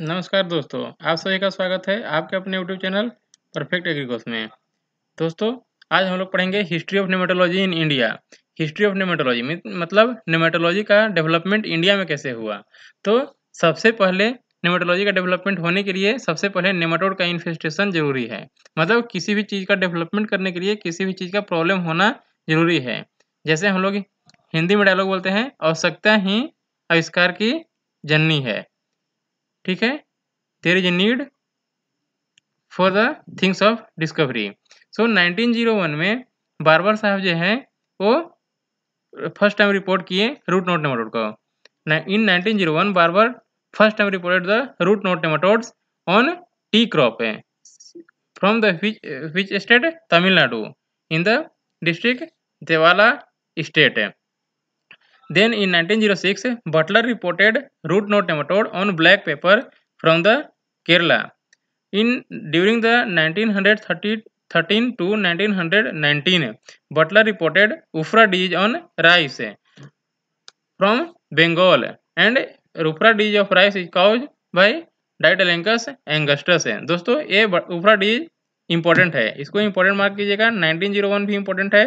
नमस्कार दोस्तों आप सभी का स्वागत है आपके अपने यूट्यूब चैनल परफेक्ट एग्रीकोस में दोस्तों आज हम लोग पढ़ेंगे history of nematology in India history of nematology मतलब न्यूमेटोलॉजी का डेवलपमेंट इंडिया में कैसे हुआ तो सबसे पहले न्यूमेटोलॉजी का डेवलपमेंट होने के लिए सबसे पहले नेमाटोड का इन्फेस्टेशन जरूरी है मतलब किसी भी चीज़ का डेवलपमेंट करने के लिए किसी भी चीज़ का प्रॉब्लम होना जरूरी है जैसे हम लोग हिंदी में डायलॉग बोलते हैं आवश्यकता ही आविष्कार की जननी है ठीक है there is a need for the things of discovery so 1901 में बारबर साहब जो oh है वो फर्स्ट टाइम रिपोर्ट किए रूट नोट नेमाटोड को in 1901 Barber first time reported the root knot nematodes on tea crop from the which state Tamil Nadu in the district Devala state Then in 1906, Butler reported root knot nematode on black pepper from the Kerala. In during the 1913 to 1919, Butler reported Ufra disease on rice from Bengal, and Ufra disease of rice is caused by Ditylenchus angustus है दोस्तों ये उफ्रा disease important है इसको important mark कीजिएगा 1901 भी important है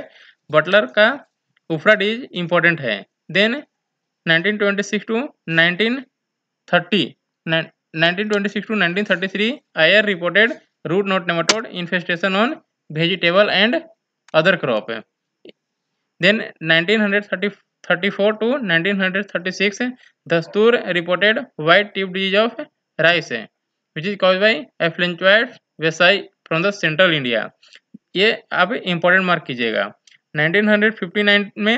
Butler का उफ्रा डीज इंपॉर्टेंट है then 1926 to 1930 1926 to 1933 Ayyar reported root knot nematode infestation on vegetable and other crop then 1934 to 1936 Dastur reported white tip disease of rice which is cause by Aphelenchoides besseyi from the central India ये आप important mark कीजिएगा 1959 में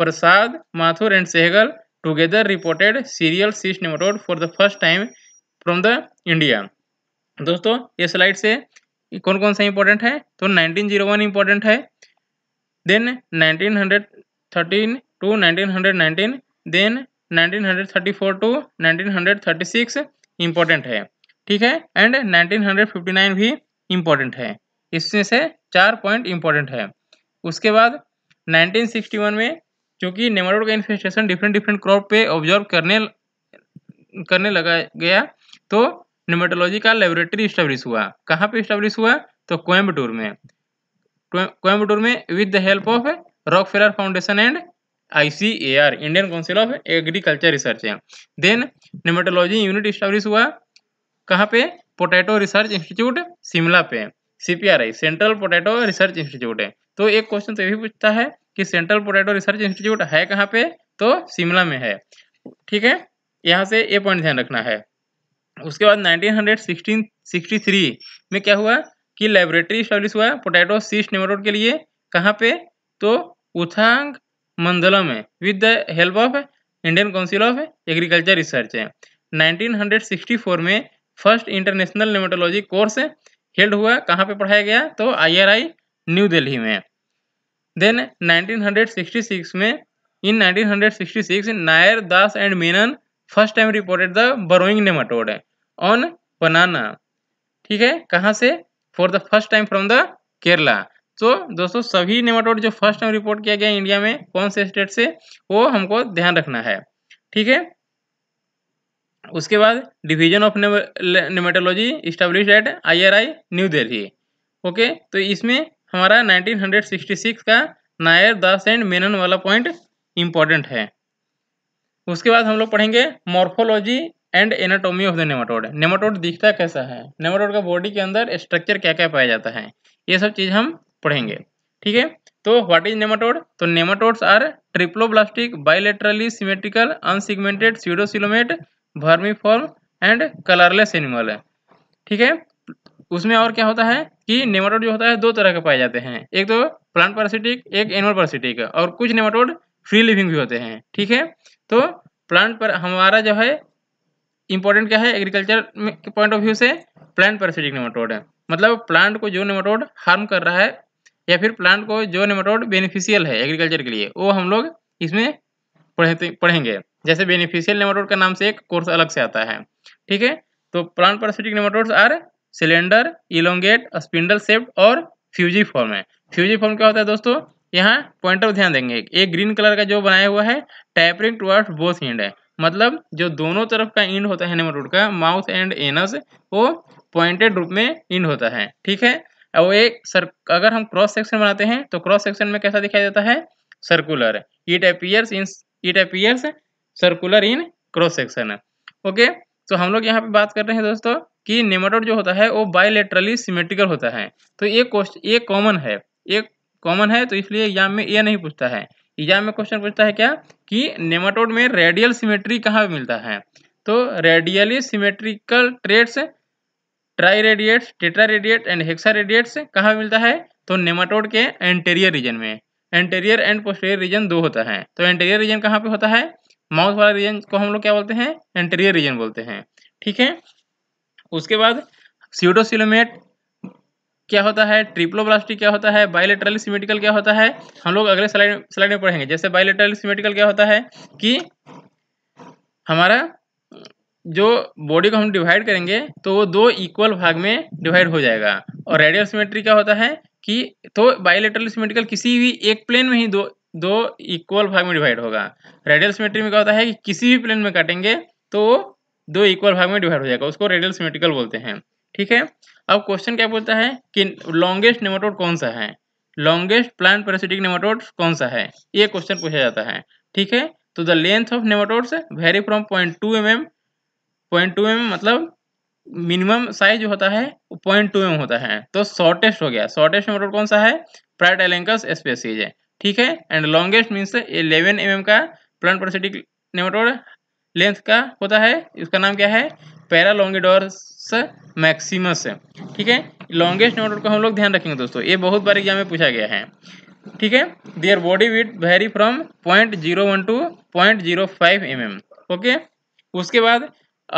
Prasad, Mathur and Sehgal together reported serial cyst nematode for the first time from the India. दोस्तों ये slide से कौन कौन सा इंपॉर्टेंट है तो 1901 इंपॉर्टेंट है then 1913 to 1919 then 1934 to 1936 important है ठीक है एंड 1959 भी इंपॉर्टेंट है इसमें से चार पॉइंट इंपॉर्टेंट है उसके बाद 1961 में क्योंकि नेमाटोड का इन्फेस्टेशन डिफरेंट डिफरेंट क्रॉप पे ऑब्जर्व करने करने लगा गया तो नेमाटोलॉजी का लेबोरेटरी इस्टेब्लिश हुआ कहाँ पे इस्टेब्लिश हुआ तो कोयम्बटूर में कोयम्बटूर में with the help of Rockefeller foundation and our Indian Council of Agriculture Research है देन नेमाटोलॉजी यूनिट इस्टेब्लिश हुआ कहाँ पे पोटैटो रिसर्च इंस्टीट्यूट शिमला पे CPRI central potato research institute है तो एक क्वेश्चन तो ये भी पूछता है कि सेंट्रल पोटैटो रिसर्च इंस्टीट्यूट है कहाँ पे तो शिमला में है ठीक है यहाँ से ये पॉइंट ध्यान रखना है उसके बाद नाइनटीन में क्या हुआ कि लेबोरेटरी स्टेब्लिश हुआ पोटैटो सीस नेमाटोड के लिए कहाँ पे तो उथांग मंदलम में with the help of Indian Council of Agriculture Research है 1964 में first international nematology course held हुआ कहाँ पे पढ़ाया गया तो आईआरआई न्यू दिल्ली में देन 1966 में in 1966 Nair Das and Menon first time reported the burrowing nematode on banana ठीक है कहाँ से for the first time from the Kerala तो दोस्तों सभी नेमाटोड जो फर्स्ट टाइम रिपोर्ट किया गया इंडिया में कौन से स्टेट से वो हमको ध्यान रखना है ठीक है उसके बाद division of nematology establish at IRI New Delhi okay तो इसमें हमारा 1966 का नायर दास एंड मेनन वाला पॉइंट इम्पॉर्टेंट है उसके बाद हम लोग पढ़ेंगे morphology and anatomy of the nematode nematode दिखता कैसा है नेमाटोड का बॉडी के अंदर स्ट्रक्चर क्या क्या पाया जाता है ये सब चीज़ हम पढ़ेंगे ठीक है तो व्हाट इज नेमाटोड तो nematodes are triploblastic bilaterally symmetrical unsegmented pseudocoelomate form and colourless animal है ठीक है उसमें और क्या होता है कि नेमाटोड जो होता है दो तरह के पाए जाते हैं एक तो प्लांट पैरासिटिक एक एनिमल पैरासिटिक और कुछ नेमाटोड फ्री लिविंग भी होते हैं ठीक है तो प्लांट पर हमारा जो है इंपॉर्टेंट क्या है एग्रीकल्चर के पॉइंट ऑफ व्यू से प्लांट पैरासिटिक नेमाटोड है मतलब प्लांट को जो नेमाटोड हार्म कर रहा है या फिर प्लांट को जो नेमाटोड बेनिफिशियल है एग्रीकल्चर के लिए वो हम लोग इसमें पढ़ते पढ़ेंगे जैसे बेनिफिशियल नेमाटोड का नाम से एक कोर्स अलग से आता है ठीक है तो plant parasitic nematodes are cylinder elongate spindle shaped और फ्यूजी फॉर्म है फ्यूजी फॉर्म क्या होता है दोस्तों यहाँ पॉइंटर ध्यान देंगे एक ग्रीन कलर का जो बनाया हुआ है टैपरिंग टूअर्ड बोथ हिंड है मतलब जो दोनों तरफ का इंड होता है नेमाटोड का माउथ एंड एनस वो पॉइंटेड रूप में इंड होता है ठीक है वो एक सर अगर हम क्रॉस सेक्शन बनाते हैं तो क्रॉस सेक्शन में कैसा दिखाई देता है circular it appears in it appears circular in cross section okay तो हम लोग यहाँ पे बात कर रहे हैं दोस्तों कि नेमाटोड जो होता है वो बायोलेट्रली सिमेट्रिकल होता है तो ये क्वेश्चन ये कॉमन है ये कॉमन है तो इसलिए एग्जाम में ये नहीं पूछता है एग्जाम में क्वेश्चन पूछता है क्या कि नेमाटोड में रेडियल सिमेट्री कहाँ मिलता है तो radially symmetrical trades tri radiates tetra radiate and hexa radiates कहाँ मिलता है तो नेमाटोड के एंटेरियर रीजन में एंटेरियर एंड पोस्टेरियर रीजन दो होता है तो एंटेरियर रीजन कहाँ पे होता है माउथ वाला रीजन को हम लोग क्या बोलते हैं एंटेरियर रीजन बोलते हैं ठीक है उसके बाद सीडोसिलोमेट क्या होता है ट्रिप्लोब्लास्टिक क्या होता है बायोलेटरल सिमेटिकल क्या होता है हम लोग अगले स्लाइड स्लाइड में पढ़ेंगे जैसे बायोलेटरल सिमेटिकल क्या होता है कि हमारा जो बॉडी को हम डिवाइड करेंगे तो वो दो इक्वल भाग में डिवाइड हो जाएगा और रेडियल सिमेट्री क्या होता है कि तो बायोलेटरल सिमेटिकल किसी भी एक प्लेन में ही दो दो इक्वल भाग में डिवाइड होगा रेडियल सिमेट्री में क्या होता है कि किसी भी प्लेन में काटेंगे तो दो इक्वल भाग में डिवाइड हो जाएगा उसको रेडियल सिमेट्रिकल बोलते हैं ठीक है अब क्वेश्चन क्या बोलता है कि लॉन्गेस्ट नेमाटोड कौन सा है लॉन्गेस्ट प्लांट पैरासिटिक नेमाटोड कौन सा है ये क्वेश्चन पूछा जाता है ठीक है तो the length of nematodes vary from point two M M point two M मतलब मिनिमम साइज होता है पॉइंट टू एम होता है तो शॉर्टेस्ट हो गया शॉर्टेस्ट नेमाटोड कौन सा है प्राइटेलेंकस स्पेसीज है ठीक है and longest means eleven M M का प्लांट प्रोसिटिक नेमाटोड लेंथ का होता है इसका नाम क्या है पैरा लॉन्गेडोरस मैक्सिमस ठीक है लॉन्गेस्ट नेमाटोड का हम लोग ध्यान रखेंगे दोस्तों ये बहुत बार एग्जाम में पूछा गया है ठीक है their body width vary from point zero one to point zero five M M okay उसके बाद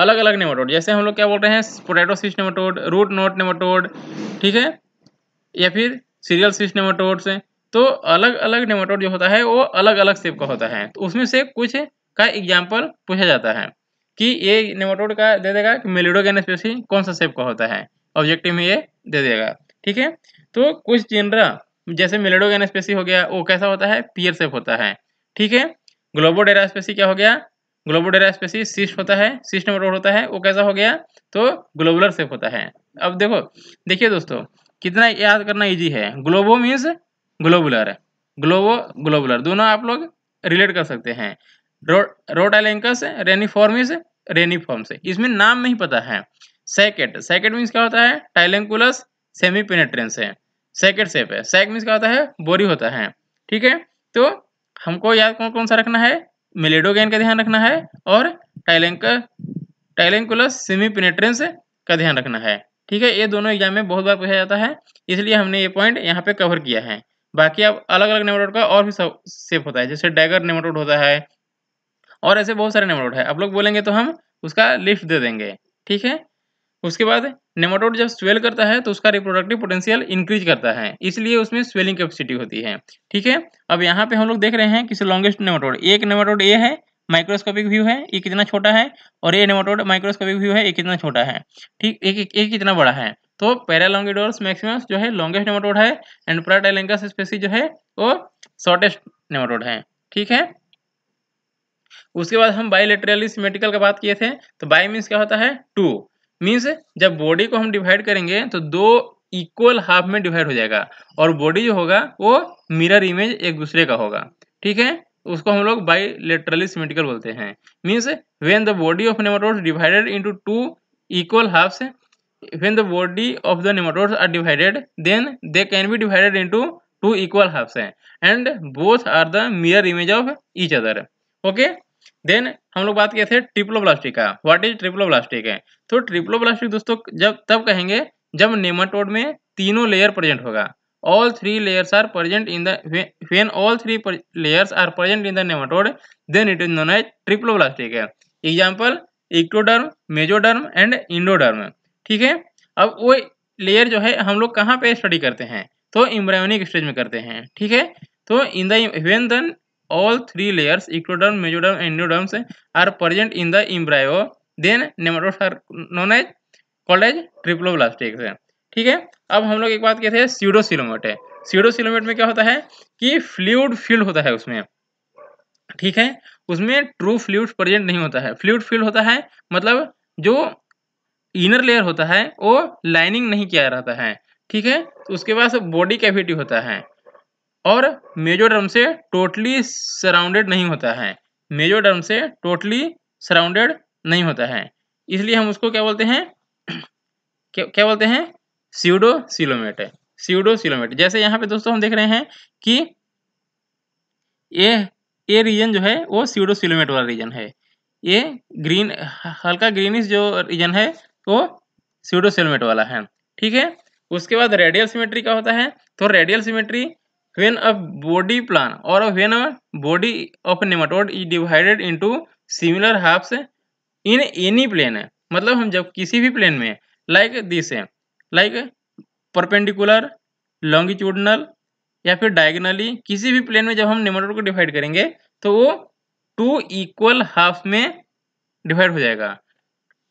अलग अलग नेमाटोड जैसे हम लोग क्या बोल रहे हैं potato cyst nematode root knot nematode ठीक है या फिर सीरियल सिस्ट नेमाटोड तो अलग अलग नेमाटोड जो होता है वो अलग अलग सेप का होता है तो उसमें से कुछ का एग्जाम्पल पूछा जाता है कि ये नेमाटोड का दे देगा कि मेलिडोगेन स्पेसी कौन सा सेप का होता है ऑब्जेक्टिव में ये दे देगा ठीक है तो कुछ जिनरा जैसे मेलिडोगेन स्पेसी हो गया वो कैसा होता है पियर सेप होता है ठीक है ग्लोबोडेरा स्पेसी क्या हो गया ग्लोबोडेरा स्पेसी सिस्ट होता है सिस्ट नेमाटोड होता है वो कैसा हो गया तो ग्लोबुलर सेप होता है अब देखो देखिए दोस्तों कितना याद करना इजी है ग्लोबो मीन्स ग्लोबुलर है ग्लोबो ग्लोबुलर दोनों आप लोग रिलेट कर सकते हैं रो एलेंकस है रेनिफॉर्मिस है रेनिफॉर्म से इसमें नाम नहीं पता है सैकेट सैकेट मीन्स क्या होता है टाइलेंकुलस सेमी पेनेट्रेंस है सैकेट सेप है सैक मीन्स क्या होता है बोरी होता है ठीक है तो हमको याद कौन कौन सा रखना है मिलेडोगेन का ध्यान रखना है और टाइलेंक टाइलेंकुलस सेमी पेनेट्रेंस का ध्यान रखना है ठीक है ये दोनों एग्जाम में बहुत बार पूछा जाता है इसलिए हमने ये पॉइंट यहाँ पे कवर किया है बाकी आप अलग अलग नेमाटोड का और भी सब सेफ होता है जैसे डैगर नेमाटोड होता है और ऐसे बहुत सारे नेमाटोड है आप लोग बोलेंगे तो हम उसका लिफ्ट दे देंगे ठीक है उसके बाद नेमाटोड जब स्वेल करता है तो उसका रिप्रोडक्टिव पोटेंशियल इंक्रीज करता है इसलिए उसमें स्वेलिंग कैपेसिटी होती है ठीक है अब यहाँ पे हम लोग देख रहे हैं किसी लॉन्गेस्ट नेमाटोड एक नेमाटोड ए है माइक्रोस्कोपिक व्यू है ये कितना छोटा है और ये नेमाटोड माइक्रोस्कोपिक व्यू है ये कितना छोटा है ठीक एक, एक कितना बड़ा है तो पैरालोंगिडोर्स मैक्सिमस जो है लॉन्गेस्ट नेमाटोड है एंड प्राटेलेंगस स्पेसी जो है वो शॉर्टेस्ट नेमाटोड है ठीक है उसके बाद हम बायोलेटरली सिमेटिकल का बात किए थे तो बाई मीन्स क्या होता है टू मीन्स जब बॉडी को हम डिवाइड करेंगे तो दो इक्वल हाफ में डिवाइड हो जाएगा और बॉडी जो होगा वो मिरर इमेज एक दूसरे का होगा ठीक है उसको हम लोग बाई लेटरली सिमेट्रिकल बोलते हैं means when the body of nematode divided into two equal halves when the body of the nematodes are divided then they can be divided into two equal halves and both are the mirror image of each other okay then हम लोग बात किए थे triploblastic का what is triploblastic है तो triploblastic दोस्तों जब तब कहेंगे जब नेमाटोड में तीनों लेयर प्रेजेंट होगा all three layers are present in the when all three layers are present in the nematode then it is known as triploblastic example ectoderm mesoderm and endoderm ठीक है अब वो लेयर जो है हम लोग कहाँ पे स्टडी करते हैं तो इम्ब्रायोनिक स्टेज में करते हैं ठीक है तो इन दिन when the all three layers ectoderm mesoderm and are present in the embryo then nematodes are known as called as triploblastics ठीक है अब हम लोग एक बात कहते हैं सीडोसिलोमेट है सीडोसिलोमेट में क्या होता है कि फ्लूड फील्ड होता है उसमें ठीक है उसमें ट्रू फ्लूड प्रेजेंट नहीं होता है फ्लूड फील्ड होता है मतलब जो इनर लेयर होता है वो लाइनिंग नहीं किया रहता है ठीक है तो उसके बाद बॉडी कैविटी होता है और मेजोडर्म से टोटली सराउंडेड नहीं होता है मेजोडर्म से टोटली सराउंडेड नहीं होता है इसलिए हम उसको क्या बोलते हैं क्या, क्या बोलते हैं सीडो सिलोमेट सीडो सिलोमेट जैसे यहाँ पे दोस्तों हम देख रहे हैं कि ये ये रीजन जो है वो सीडो सिलोमेट वाला रीजन है ये ग्रीन हल्का ग्रीनिश जो रीजन है तो सीडो वाला है ठीक है उसके बाद रेडियल सिमेट्री क्या होता है तो radial symmetry when a body plan और when a body of a is divided divided similar halves in any plane plane मतलब हम जब किसी भी प्लेन में लाइक दिस है लाइक परपेंडिकुलर लॉन्गिट्यूडनल या फिर डायगनली किसी भी प्लेन में जब हम नेमाटोड को डिवाइड करेंगे तो वो टू इक्वल हाफ में डिवाइड हो जाएगा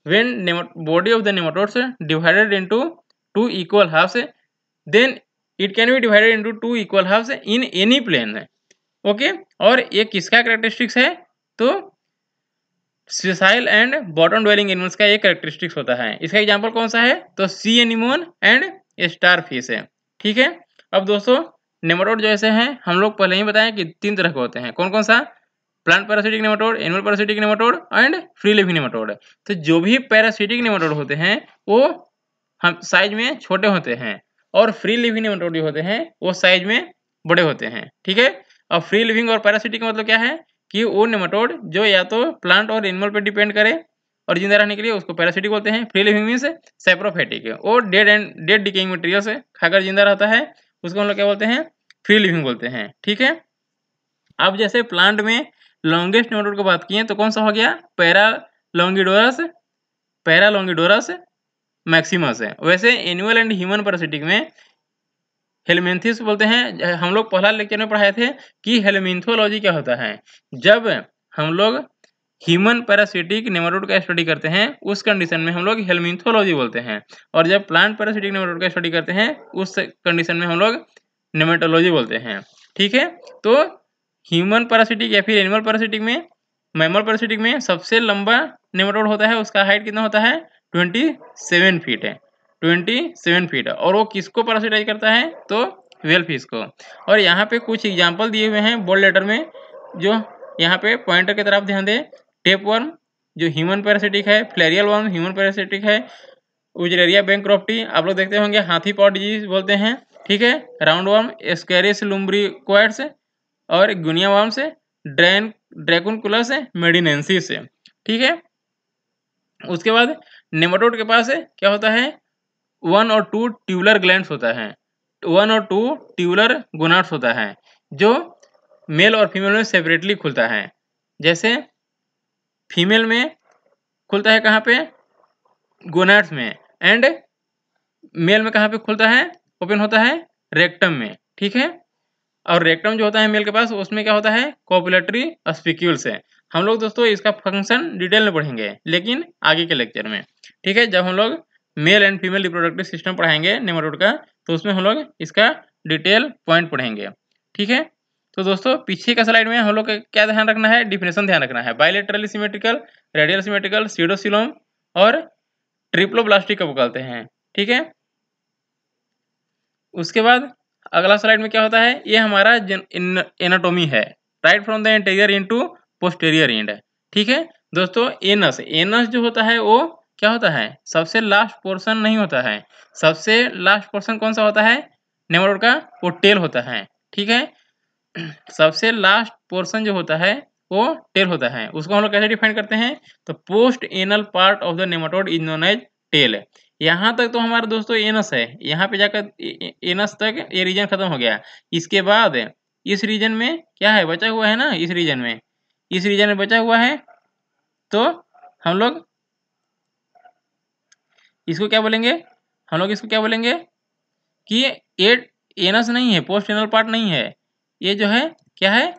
when body of the nematodes divided into two equal halves then it can be divided into two equal halves in any plane okay और ये किसका करेक्टरिस्टिक्स है तो sessile and bottom dwelling animals का ये करेक्टरिस्टिक्स होता है इसका एग्जांपल कौन सा है तो sea anemone and star fish है ठीक है अब दोस्तों नेमाटोड जैसे हैं हम लोग पहले ही बताएं कि तीन तरह के होते हैं कौन कौन सा plant parasitic nematode animal parasitic nematode and free living nematode तो जो भी पैरासिटिक नेमाटोड होते हैं वो हम साइज में छोटे होते हैं और फ्री लिविंग नेमाटोड जो होते हैं वो साइज में बड़े होते हैं ठीक है और फ्री लिविंग और पैरासिटिक मतलब क्या है कि वो नेमाटोड जो या तो प्लांट और एनिमल पर डिपेंड करे और जिंदा रहने के लिए उसको पैरासिटिक बोलते हैं फ्री लिविंग मीन्स सेप्रोफेटिक है वो dead and dead decaying material से खाकर जिंदा रहता है उसको हम लोग क्या बोलते हैं फ्री लिविंग बोलते हैं ठीक है अब जैसे प्लांट में लॉन्गेस्ट नेक की बात की है तो कौन सा हो गया paralongidorus paralongidorus maximus है वैसे एनिमल एंड ह्यूमन पैरासिटिक में हेलमेंथिस बोलते हैं हम लोग पहला लेक्चर में पढ़ाए थे कि हेलमिंथोलॉजी क्या होता है जब हम लोग ह्यूमन पैरासिटिक नेमाटोड का स्टडी करते हैं उस कंडीशन में हम लोग हेलमिंथोलॉजी बोलते हैं और जब प्लांट पैरासिटिक नेमाटोड का स्टडी करते हैं उस कंडीशन में हम लोग नेमेटोलॉजी बोलते हैं ठीक है तो ह्यूमन पैरासिटिक या फिर एनिमल पैरासिटिक में मैमल पैरासिटिक में सबसे लंबा नेमाटोड होता है उसका हाइट कितना होता है ट्वेंटी सेवन फीट है ट्वेंटी सेवन फीट है और वो किसको पैरासिटाइज करता है तो वेल फिश को और यहाँ पे कुछ एग्जाम्पल दिए हुए हैं बोल लेटर में जो यहाँ पे पॉइंटर की तरफ ध्यान दें टेप वर्म जो ह्यूमन पैरासिटिक है फ्लेरियल वर्म ह्यूमन पैरासिटिक है उजरेरिया बैंक क्रॉफ्टी आप लोग देखते होंगे हाथी पॉट डिजीज बोलते हैं ठीक है राउंड वर्म एस्केरिस लुम्बरी क्वाइट्स और गुनिया वाम से ड्रैन कुलर से मेडिनेंसी से ठीक है उसके बाद नेमाटोड के पास है क्या होता है वन और टू ट्यूबलर ग्लैंड होता है वन और टू ट्यूबलर गोनाट्स होता है जो मेल और फीमेल में सेपरेटली खुलता है जैसे फीमेल में खुलता है कहाँ पे गोनाट्स में एंड मेल में कहाँ पे खुलता है ओपन होता है रेक्टम में ठीक है और रेक्टम जो होता है मेल के पास उसमें क्या होता है कोपुलेटरी स्पिक्यूल्स है हम लोग दोस्तों इसका फंक्शन डिटेल में पढ़ेंगे लेकिन आगे के लेक्चर में ठीक है जब हम लोग male and female reproductive system पढ़ाएंगे नेमाटोड का तो उसमें हम लोग इसका डिटेल पॉइंट पढ़ेंगे ठीक है तो दोस्तों पीछे का स्लाइड में हम लोग क्या ध्यान रखना है डिफिनेशन ध्यान रखना है bilaterally symmetrical radial symmetrical pseudocoelom और ट्रिप्लोब्लास्टिक कब कहते हैं ठीक है उसके बाद अगला स्लाइड में क्या होता है ये हमारा एनाटोमी है right from the anterior into posterior end ठीक है दोस्तों एनस एनस जो होता है वो क्या होता है सबसे लास्ट पोर्शन नहीं होता है सबसे लास्ट पोर्शन कौन सा होता है नेमाटोड का वो टेल होता है ठीक है सबसे लास्ट पोर्शन जो होता है वो टेल होता है उसको हम लोग कैसे डिफाइन करते हैं तो post anal part of the nematode is known as tail यहाँ तक तो हमारे दोस्तों एनस है यहाँ पे जाकर एनस तक ये रीजन खत्म हो गया इसके बाद इस रीजन में क्या है बचा हुआ है ना इस रीजन में इस रीजन में बचा हुआ है तो हम लोग इसको क्या बोलेंगे हम लोग इसको क्या बोलेंगे कि ये एनस नहीं है पोस्ट एनल पार्ट नहीं है ये जो है क्या है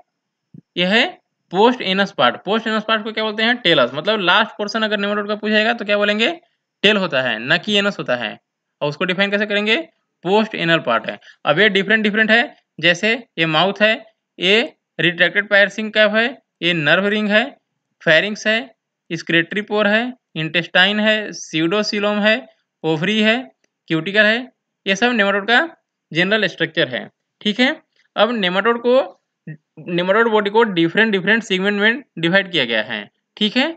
यह है post anus part post anus part को क्या बोलते हैं टेलस मतलब लास्ट पोर्सन अगर नेमाटोड का पूछेगा तो क्या बोलेंगे टेल होता है न कि एनस होता है और उसको डिफाइन कैसे करेंगे पोस्ट एनल पार्ट है अब ये डिफरेंट डिफरेंट है जैसे ये माउथ है ये रिट्रैक्टेड पायरसिंग कैप है ये नर्व रिंग है फेरिंग्स है स्क्रेटरी पोर है इंटेस्टाइन है सीडोसिलोम है ओवरी है क्यूटिकल है ये सब नेमाटोड का जनरल स्ट्रक्चर है ठीक है अब नेमाटोड को नेमाटोड बॉडी को डिफरेंट डिफरेंट सीगमेंट में डिवाइड किया गया है ठीक है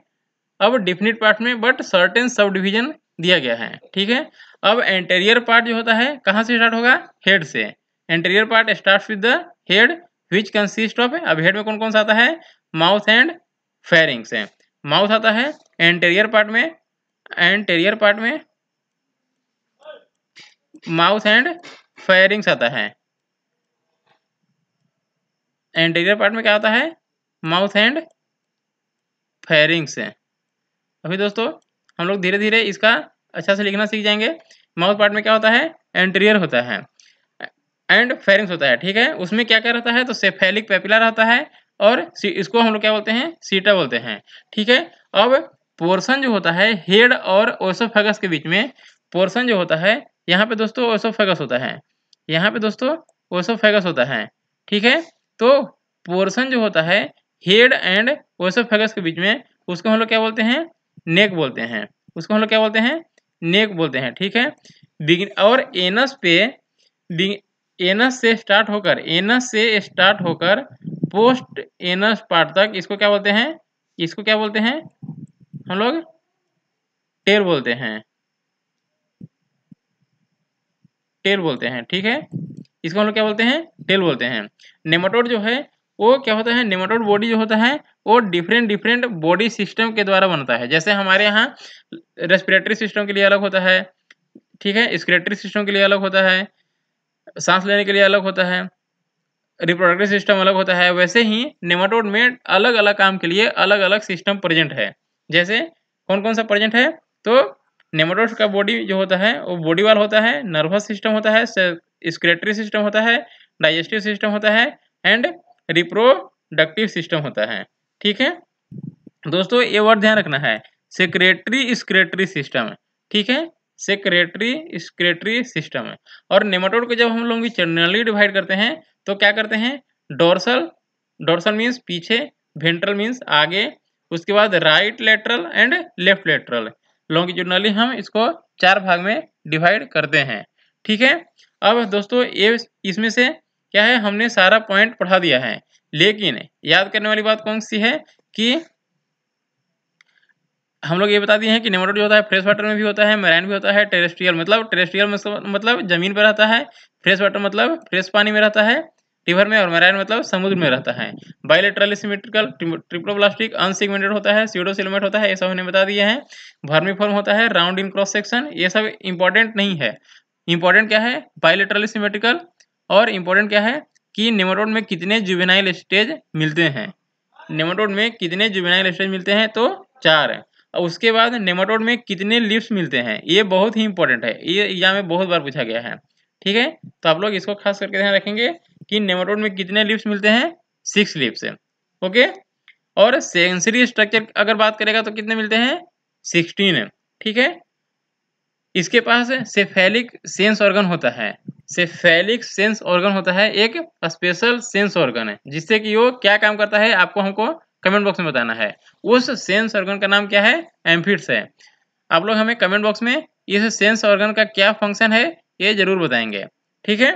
अब डिफिनिट पार्ट में बट सर्टेन सब डिविजन दिया गया है ठीक है अब एंटेरियर पार्ट जो होता है कहाँ से स्टार्ट होगा हेड से anterior part start with the head which consist of अब हेड में कौन कौन सा आता है माउथ एंड फेरिंग्स माउथ आता है एंटेरियर पार्ट में एंटेरियर पार्ट में माउथ एंड फेरिंग्स आता है एंटेरियर पार्ट में क्या आता है माउथ एंड फेरिंग्स है अभी दोस्तों हम लोग धीरे धीरे इसका अच्छा से लिखना सीख जाएंगे माउथ पार्ट में क्या होता है एंटीरियर होता है एंड फेरिंग्स होता है ठीक है उसमें क्या क्या रहता है तो सेफेलिक पेपिला रहता है और इसको हम लोग क्या बोलते हैं सीटा बोलते हैं ठीक है अब पोर्सन जो होता है हेड और ओसोफेगस के बीच में पोर्सन जो होता है यहाँ पे दोस्तों ओसोफेगस होता है यहाँ पे दोस्तों ओसोफेगस होता है ठीक है तो पोर्सन जो होता है हेड एंड ओसोफेगस के बीच में उसको हम लोग क्या बोलते हैं नेक बोलते हैं उसको हम लोग क्या बोलते हैं नेक बोलते हैं ठीक है और एनस पे एनस से स्टार्ट होकर एनस से स्टार्ट होकर पोस्ट एनस पार्ट तक इसको क्या बोलते हैं इसको क्या बोलते हैं हम लोग टेल बोलते हैं टेल बोलते हैं ठीक है इसको हम लोग क्या बोलते हैं टेल बोलते हैं नेमाटोड जो है वो क्या होता है निमोटोड बॉडी जो होता है वो डिफरेंट डिफरेंट बॉडी सिस्टम के द्वारा बनता है जैसे हमारे यहाँ रेस्पिरेटरी सिस्टम के लिए अलग होता है ठीक है स्क्रेटरी सिस्टम के लिए अलग होता है सांस लेने के लिए अलग होता है रिप्रोडक्टिव सिस्टम अलग होता है वैसे ही नेमाटोड में अलग अलग काम के लिए अलग अलग सिस्टम प्रेजेंट है जैसे कौन कौन सा प्रेजेंट है तो नेमाटोड का बॉडी जो होता है वो बॉडी वाल होता है नर्वस सिस्टम होता है स्क्रेटरी सिस्टम होता है डाइजेस्टिव सिस्टम होता है एंड रिप्रोडक्टिव सिस्टम होता है ठीक है दोस्तों ये वर्ड ध्यान रखना है सेक्रेटरी स्क्रेटरी सिस्टम ठीक है सेक्रेटरी स्क्रेटरी सिस्टम है और नेमाटोड को जब हम लोग जनरली डिवाइड करते हैं तो क्या करते हैं डोर्सल डोर्सल मीन्स पीछे वेंट्रल मीन्स आगे उसके बाद right lateral and left lateral longitudinally हम इसको चार भाग में डिवाइड करते हैं ठीक है अब दोस्तों ये इसमें से क्या है हमने सारा पॉइंट पढ़ा दिया है लेकिन याद करने वाली बात कौन सी है कि हम लोग ये बता दिए हैं कि नेमाटोड जो होता है फ्रेश वाटर में भी होता है मैराइन भी होता है टेरेस्ट्रियल मतलब टेरेस्ट्रियल मतलब जमीन पर रहता है फ्रेश वाटर मतलब फ्रेश पानी में रहता है रिवर में और मैराइन मतलब समुद्र में रहता है बायोलेट्रली सिमेट्रिकल ट्रिप्लोब्लास्टिक अनसिगमेंटेड होता है सीडोसिलमेट होता है ये सब हमने बता दिए हैं वर्मीफॉर्म होता है राउंड इन क्रॉस सेक्शन ये सब इंपॉर्टेंट नहीं है इंपॉर्टेंट क्या है बायोलेट्रली सिमेट्रिकल और इम्पोर्टेंट क्या है कि नेमाटोड में कितने जुबेनाइल स्टेज मिलते हैं नेमाटोड में कितने जुबेनाइल स्टेज मिलते हैं तो चार है और उसके बाद नेमाटोड में कितने लिप्स मिलते हैं ये बहुत ही इंपॉर्टेंट है ये एग्जाम में बहुत बार पूछा गया है ठीक है तो आप लोग इसको खास करके ध्यान रखेंगे कि नेमाटोड में कितने लिप्स मिलते हैं सिक्स लिप्स ओके और सेंसरी स्ट्रक्चर अगर बात करेगा तो कितने मिलते हैं सिक्सटीन ठीक है इसके पास सेफेलिक सेंस ऑर्गन होता है सेफेलिक सेंस ऑर्गन होता है एक स्पेशल सेंस ऑर्गन है जिससे कि वो क्या काम करता है आपको हमको कमेंट बॉक्स में बताना है उस सेंस ऑर्गन का नाम क्या है एम्फिट्स है आप लोग हमें कमेंट बॉक्स में इस सेंस ऑर्गन का क्या फंक्शन है ये जरूर बताएंगे ठीक है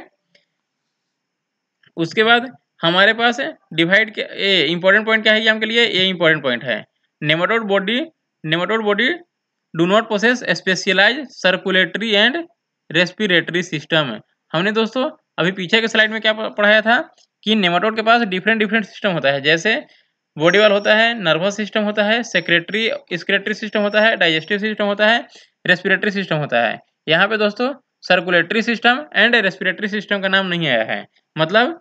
उसके बाद हमारे पास डिवाइड इंपॉर्टेंट पॉइंट क्या है ये हमके लिए ये इंपॉर्टेंट पॉइंट है nematode body nematode body do not process specialise circulatory and respiratory system हमने दोस्तों अभी पीछे के स्लाइड में क्या पढ़ाया था कि नेमाटोड के पास डिफरेंट डिफरेंट सिस्टम होता है जैसे बॉडी वाल होता है नर्वस सिस्टम होता है सेक्रेटरी स्क्रेटरी सिस्टम होता है डाइजेस्टिव सिस्टम होता है रेस्पिरेटरी सिस्टम होता है यहाँ पे दोस्तों circulatory system and respiratory system का नाम नहीं आया है मतलब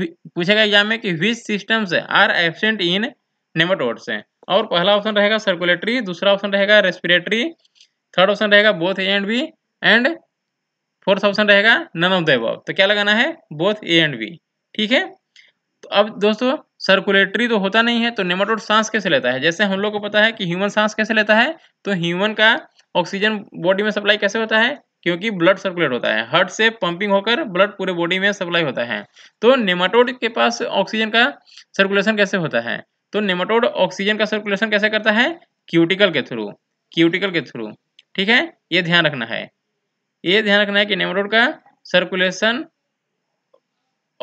पूछेगा एग्जाम में कि which systems are absent in nematodes और पहला ऑप्शन रहेगा सर्कुलेटरी दूसरा ऑप्शन रहेगा रेस्पिरेटरी थर्ड ऑप्शन रहेगा both A and B and fourth option रहेगा नन ऑफ द एबव तो क्या लगाना है बोथ ए एंड बी ठीक है तो अब दोस्तों सर्कुलेटरी तो होता नहीं है तो नेमाटोड सांस कैसे लेता है जैसे हम लोग को पता है कि ह्यूमन सांस कैसे लेता है तो ह्यूमन का ऑक्सीजन बॉडी में सप्लाई कैसे होता है क्योंकि ब्लड सर्कुलेट होता है हार्ट से पंपिंग होकर ब्लड पूरे बॉडी में सप्लाई होता है तो नेमाटोड के पास ऑक्सीजन का सर्कुलेशन कैसे होता है तो नेमाटोड ऑक्सीजन का सर्कुलेशन कैसे करता है क्यूटिकल के थ्रू क्यूटिकल के थ्रू ठीक है ये ध्यान रखना है ये ध्यान रखना है कि नेमाटोड का सर्कुलेशन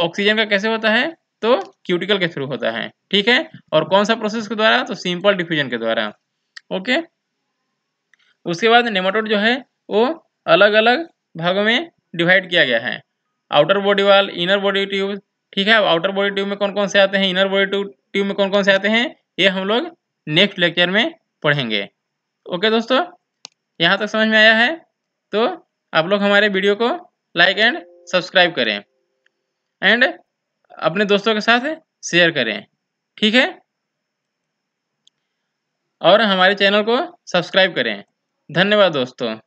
ऑक्सीजन का कैसे होता है तो क्यूटिकल के थ्रू होता है ठीक है और कौन सा प्रोसेस के द्वारा तो सिंपल डिफ्यूजन के द्वारा ओके उसके बाद नेमाटोड जो है वो अलग अलग भागों में डिवाइड किया गया है outer body wall inner body tube ठीक है अब आउटर बॉडी ट्यूब में कौन कौन से आते हैं इनर बॉडी ट्यूब में कौन कौन से आते हैं ये हम लोग नेक्स्ट लेक्चर में पढ़ेंगे ओके दोस्तों यहाँ तक समझ में आया है तो आप लोग हमारे वीडियो को लाइक एंड सब्सक्राइब करें एंड अपने दोस्तों के साथ शेयर करें ठीक है और हमारे चैनल को सब्सक्राइब करें धन्यवाद दोस्तों